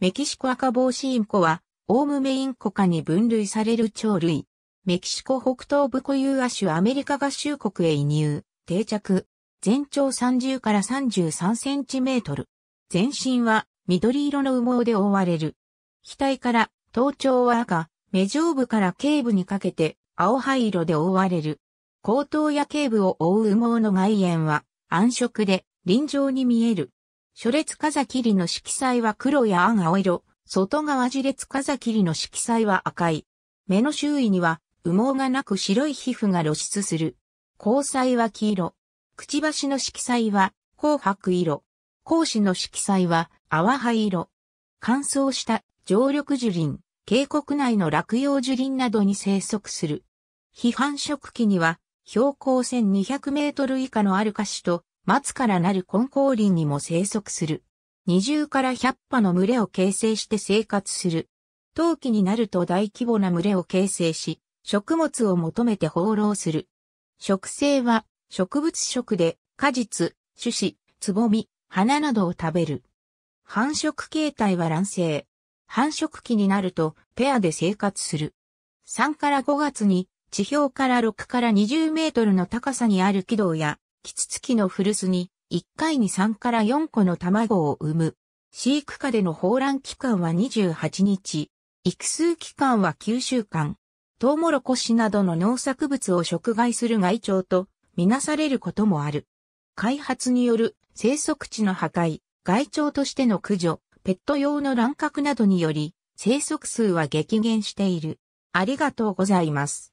メキシコ赤帽子インコは、オウムメインコ科に分類される鳥類。メキシコ北東部固有亜種アメリカ合衆国へ移入、定着。全長30から33センチメートル。全身は緑色の羽毛で覆われる。額から頭頂は赤、目上部から頸部にかけて青灰色で覆われる。後頭や頸部を覆う羽毛の外縁は暗色で臨場に見える。初列風切りの色彩は黒や青色、外側自列風切りの色彩は赤い。目の周囲には羽毛がなく白い皮膚が露出する。交彩は黄色。くちばしの色彩は紅白色。講師の色彩は淡灰色。乾燥した常緑樹林、渓谷内の落葉樹林などに生息する。批判食期には標高1200メートル以下のアルカシと松からなる根高林にも生息する。二重から100羽の群れを形成して生活する。冬季になると大規模な群れを形成し、食物を求めて放浪する。植生は植物食で果実、種子、つぼみ、花などを食べる。繁殖形態は卵生。繁殖期になるとペアで生活する。3から5月に地表から6から20メートルの高さにある軌道やキツツキの古巣に、1回に3から4個の卵を産む。飼育下での放卵期間は28日。育数期間は9週間。トウモロコシなどの農作物を食害する害鳥とみなされることもある。開発による生息地の破壊、害鳥としての駆除、ペット用の乱獲などにより、生息数は激減している。ありがとうございます。